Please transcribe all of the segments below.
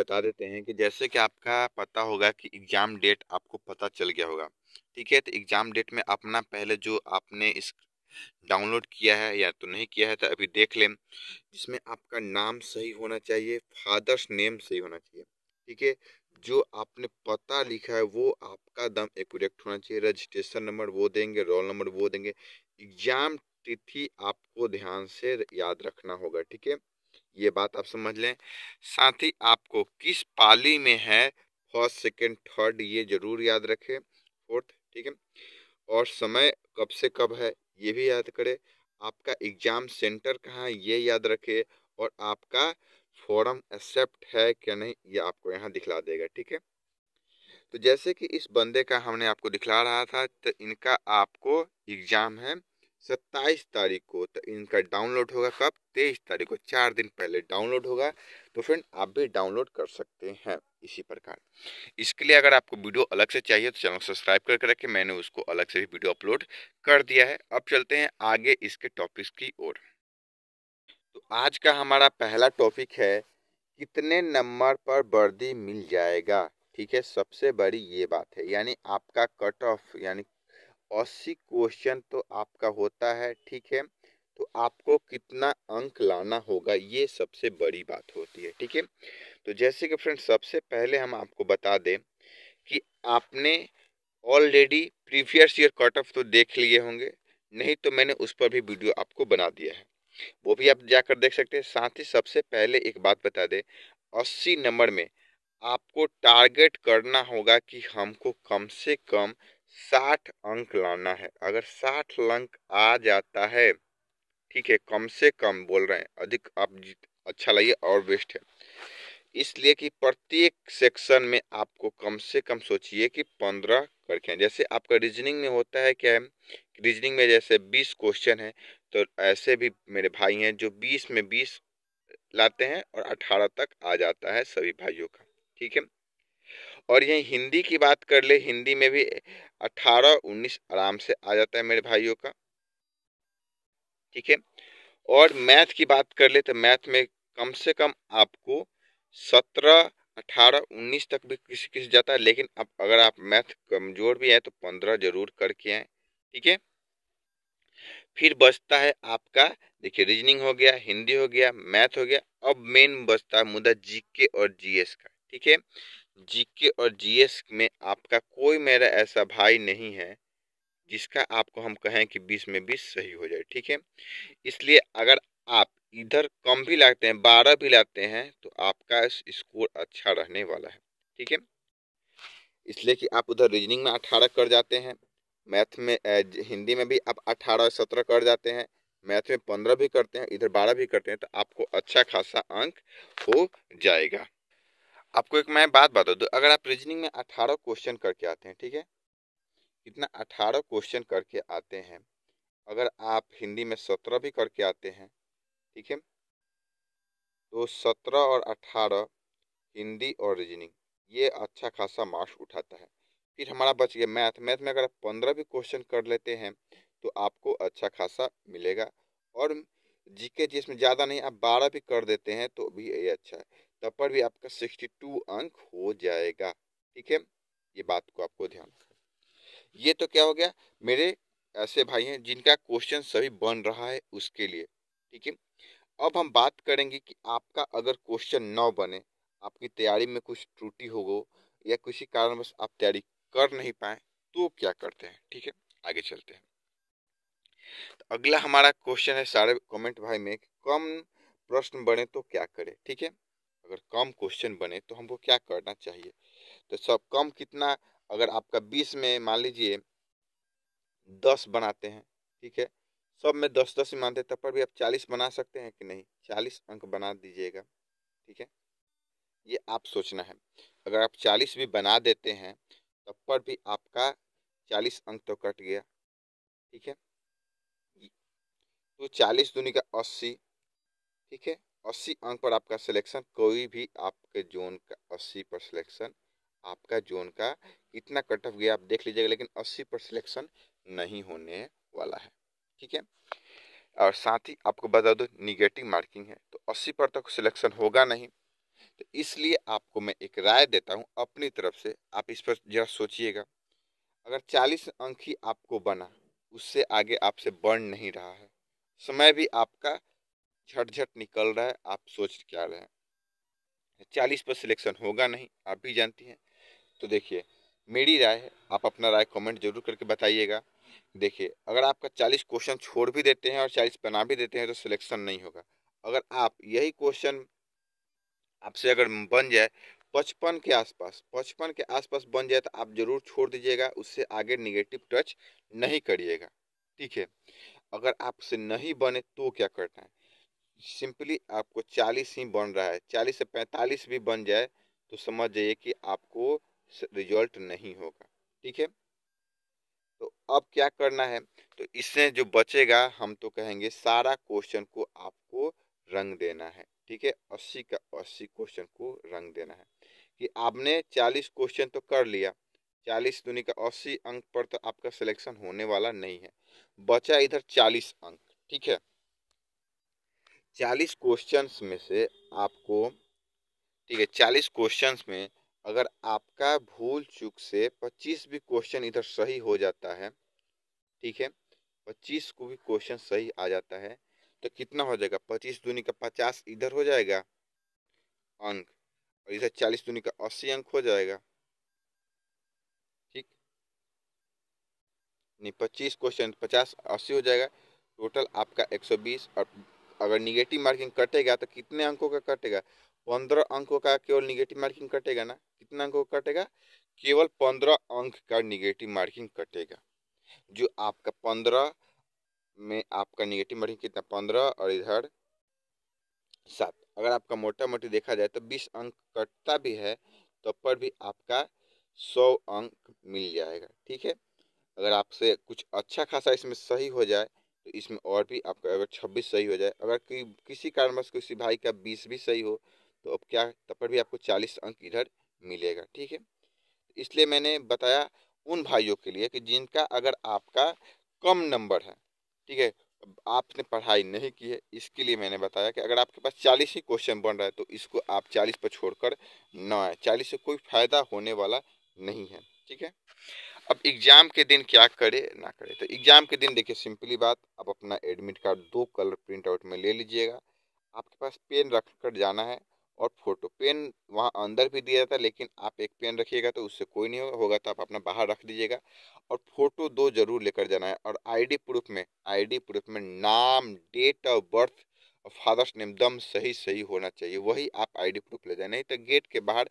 बता देते हैं कि जैसे कि आपका पता होगा कि एग्ज़ाम डेट आपको पता चल गया होगा ठीक है तो एग्ज़ाम डेट में अपना पहले जो आपने इस डाउनलोड किया है या तो नहीं किया है तो अभी देख लें जिसमें आपका नाम सही होना चाहिए फादर्स नेम सही होना चाहिए ठीक है जो आपने पता लिखा है वो आपका दम एकट होना चाहिए रजिस्ट्रेशन नंबर वो देंगे रोल नंबर वो देंगे एग्जाम तिथि आपको ध्यान से याद रखना होगा ठीक है ये बात आप समझ लें साथ ही आपको किस पाली में है फर्स्ट सेकेंड थर्ड ये जरूर याद रखें फोर्थ ठीक है और समय कब से कब है ये भी याद करें आपका एग्ज़ाम सेंटर कहाँ है ये याद रखें और आपका फॉर्म एक्सेप्ट है क्या नहीं ये आपको यहाँ दिखला देगा ठीक है तो जैसे कि इस बंदे का हमने आपको दिखला रहा था तो इनका आपको एग्ज़ाम है सत्ताईस तारीख को तो इनका डाउनलोड होगा कब तेईस तारीख को चार दिन पहले डाउनलोड होगा तो फ्रेंड आप भी डाउनलोड कर सकते हैं इसी प्रकार इसके लिए अगर आपको वीडियो अलग से चाहिए तो चैनल सब्सक्राइब करके रखें मैंने उसको अलग से भी वीडियो अपलोड कर दिया है अब चलते हैं आगे इसके टॉपिक्स की ओर तो आज का हमारा पहला टॉपिक है कितने नंबर पर वर्दी मिल जाएगा ठीक है सबसे बड़ी ये बात है यानी आपका कट ऑफ यानी अस्सी क्वेश्चन तो आपका होता है ठीक है तो आपको कितना अंक लाना होगा ये सबसे बड़ी बात होती है ठीक है तो जैसे कि फ्रेंड सबसे पहले हम आपको बता दें कि आपने already previous year cut off तो देख लिए होंगे नहीं तो मैंने उस पर भी वीडियो आपको बना दिया है वो भी आप जाकर देख सकते हैं साथ ही सबसे पहले एक बात बता दें अस्सी नंबर में आपको टारगेट करना होगा कि हमको कम से कम साठ अंक लाना है अगर साठ अंक आ जाता है ठीक है कम से कम बोल रहे हैं अधिक आप अच्छा लगे और बेस्ट है इसलिए कि प्रत्येक सेक्शन में आपको कम से कम सोचिए कि पंद्रह करके जैसे आपका रीजनिंग में होता है क्या है रीजनिंग में जैसे बीस क्वेश्चन है तो ऐसे भी मेरे भाई हैं जो बीस में बीस लाते हैं और अठारह तक आ जाता है सभी भाइयों का ठीक है और यही हिंदी की बात कर ले हिंदी में भी अठारह उन्नीस आराम से आ जाता है मेरे भाइयों का ठीक है और मैथ की बात कर ले तो मैथ में कम से कम आपको सत्रह अठारह उन्नीस तक भी किसी किसी जाता है लेकिन अब अगर आप मैथ कमज़ोर भी हैं तो पंद्रह जरूर करके आए ठीक है फिर बचता है आपका देखिए रीजनिंग हो गया हिंदी हो गया मैथ हो गया अब मेन बचता है मुद्दा जीके और जीएस का ठीक है जीके और जीएस में आपका कोई मेरा ऐसा भाई नहीं है जिसका आपको हम कहें कि बीस में बीस सही हो जाए ठीक है इसलिए अगर आप इधर कम भी लाते हैं बारह भी लाते हैं तो आपका स्कोर अच्छा रहने वाला है ठीक है इसलिए कि आप उधर रीजनिंग में अठारह कर जाते हैं मैथ में हिंदी में भी आप अठारह सत्रह कर जाते हैं मैथ में पंद्रह भी करते हैं इधर बारह भी करते हैं तो आपको अच्छा खासा अंक हो जाएगा आपको एक मैं बात बता दूँ अगर आप रीजनिंग में अठारह क्वेश्चन करके आते हैं ठीक है इतना अठारह क्वेश्चन करके आते हैं अगर आप हिंदी में सत्रह भी करके आते हैं ठीक है तो सत्रह और अठारह हिंदी और रीजनिंग ये अच्छा खासा मार्क्स उठाता है फिर हमारा बच गया मैथ मैथ में अगर आप पंद्रह भी क्वेश्चन कर लेते हैं तो आपको अच्छा खासा मिलेगा और जीके जिसमें ज़्यादा नहीं आप बारह भी कर देते हैं तो भी ये अच्छा है तब पर भी आपका सिक्सटी टू अंक हो जाएगा ठीक है ये बात को आपको ध्यान ये तो क्या हो गया मेरे ऐसे भाई हैं जिनका क्वेश्चन सभी बन रहा है उसके लिए ठीक है अब हम बात करेंगे कि आपका अगर क्वेश्चन न बने आपकी तैयारी में कुछ त्रुटि हो गो या किसी कारणवश आप तैयारी कर नहीं पाए तो क्या करते हैं ठीक है आगे चलते हैं तो अगला हमारा क्वेश्चन है सारे कमेंट भाई में कम प्रश्न बने तो क्या करें ठीक है अगर कम क्वेश्चन बने तो हमको क्या करना चाहिए तो सब कम कितना अगर आपका बीस में मान लीजिए दस बनाते हैं ठीक है सब में दस दस ही मानते हैं तब पर भी आप चालीस बना सकते हैं कि नहीं चालीस अंक बना दीजिएगा ठीक है ये आप सोचना है अगर आप चालीस भी बना देते हैं तब पर भी आपका चालीस अंक तो कट गया ठीक है तो चालीस दुनिया का अस्सी ठीक है अस्सी अंक पर आपका सिलेक्शन कोई भी आपके जोन का अस्सी पर सिलेक्शन आपका जोन का कितना कट ऑफ गया आप देख लीजिएगा लेकिन अस्सी पर सिलेक्शन नहीं होने वाला है ठीक है और साथ ही आपको बता दो निगेटिव मार्किंग है तो अस्सी पर तक तो सिलेक्शन होगा नहीं तो इसलिए आपको मैं एक राय देता हूँ अपनी तरफ से आप इस पर जरा सोचिएगा अगर चालीस अंक ही आपको बना उससे आगे आपसे बढ़ नहीं रहा है समय भी आपका झट झट निकल रहा है आप सोच क्या रहे हैं चालीस पर सिलेक्शन होगा नहीं आप भी जानती हैं तो देखिए मेरी राय है आप अपना राय कमेंट जरूर करके बताइएगा देखिए अगर आपका चालीस क्वेश्चन छोड़ भी देते हैं और चालीस बना भी देते हैं तो सिलेक्शन नहीं होगा अगर आप यही क्वेश्चन आपसे अगर बन जाए पचपन के आसपास पचपन के आसपास बन जाए तो आप ज़रूर छोड़ दीजिएगा उससे आगे निगेटिव टच नहीं करिएगा ठीक है अगर आपसे नहीं बने तो क्या करना है सिंपली आपको चालीस ही बन रहा है चालीस से पैंतालीस भी बन जाए तो समझ जाइए कि आपको रिजल्ट नहीं होगा ठीक है तो अब क्या करना है तो इससे जो बचेगा हम तो कहेंगे सारा क्वेश्चन को आपको रंग देना है ठीक है अस्सी का अस्सी क्वेश्चन को रंग देना है कि आपने चालीस क्वेश्चन तो कर लिया चालीस दुनिया का अस्सी अंक पर तो आपका सिलेक्शन होने वाला नहीं है बचा इधर चालीस अंक ठीक है चालीस क्वेश्चंस में से आपको ठीक है चालीस क्वेश्चंस में अगर आपका भूल चूक से पच्चीस भी क्वेश्चन इधर सही हो जाता है ठीक है पच्चीस को भी क्वेश्चन सही आ जाता है तो कितना हो जाएगा पच्चीस दूनी का पचास इधर हो जाएगा अंक और इधर चालीस दूनी का अस्सी अंक हो जाएगा ठीक नहीं पच्चीस क्वेश्चन पचास अस्सी हो जाएगा टोटल आपका एक सौ बीस और अगर निगेटिव मार्किंग कटेगा तो कितने अंकों का कटेगा पंद्रह अंकों का केवल निगेटिव मार्किंग कटेगा ना कितना अंकों का कटेगा केवल पंद्रह अंक का निगेटिव मार्किंग कटेगा जो आपका पंद्रह में आपका निगेटिव मार्किंग कितना पंद्रह और इधर सात अगर आपका मोटा मोटी देखा जाए तो बीस अंक कटता भी है तो पर भी आपका सौ अंक मिल जाएगा ठीक है अगर आपसे कुछ अच्छा खासा इसमें सही हो जाए इसमें और भी आपका अगर छब्बीस सही हो जाए अगर कि, किसी कारणवश किसी भाई का बीस भी सही हो तो अब क्या तब पर भी आपको चालीस अंक इधर मिलेगा ठीक है इसलिए मैंने बताया उन भाइयों के लिए कि जिनका अगर आपका कम नंबर है ठीक है आपने पढ़ाई नहीं की है इसके लिए मैंने बताया कि अगर आपके पास चालीस ही क्वेश्चन बन रहा है तो इसको आप चालीस पर छोड़कर ना आए चालीस से कोई फ़ायदा होने वाला नहीं है ठीक है अब एग्ज़ाम के दिन क्या करे ना करे तो एग्ज़ाम के दिन देखिए सिंपली बात आप अपना एडमिट कार्ड दो कलर प्रिंट आउट में ले लीजिएगा आपके पास पेन रख कर जाना है और फोटो पेन वहाँ अंदर भी दिया जाता है लेकिन आप एक पेन रखिएगा तो उससे कोई नहीं होगा तो आप अपना बाहर रख दीजिएगा और फोटो दो जरूर लेकर जाना है और आईडी प्रूफ में आईडी प्रूफ में नाम डेट ऑफ बर्थ और फादर्स नेम दम सही सही होना चाहिए वही आप आईडी प्रूफ ले जाए नहीं तो गेट के बाहर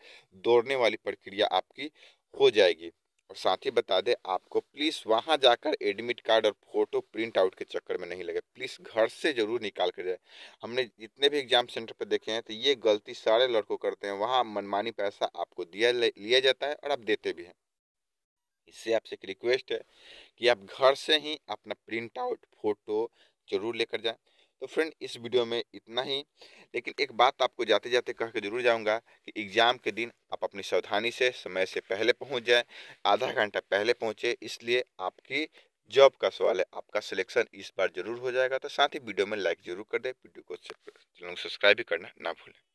दौड़ने वाली प्रक्रिया आपकी हो जाएगी और साथ ही बता दें आपको प्लीज़ वहाँ जाकर एडमिट कार्ड और फोटो प्रिंट आउट के चक्कर में नहीं लगे प्लीज़ घर से ज़रूर निकाल कर जाए हमने जितने भी एग्ज़ाम सेंटर पर देखे हैं तो ये गलती सारे लड़कों करते हैं वहाँ मनमानी पैसा आपको दिया लिया जाता है और आप देते भी हैं इससे आपसे एक रिक्वेस्ट है कि आप घर से ही अपना प्रिंट आउट फोटो ज़रूर लेकर जाए तो फ्रेंड इस वीडियो में इतना ही लेकिन एक बात आपको जाते जाते कह के जरूर जाऊंगा कि एग्ज़ाम के दिन आप अपनी सावधानी से समय से पहले पहुंच जाएं आधा घंटा पहले पहुंचे इसलिए आपकी जॉब का सवाल है आपका सिलेक्शन इस बार जरूर हो जाएगा तो साथ ही वीडियो में लाइक जरूर कर दें वीडियो को सब्सक्राइब भी करना ना भूलें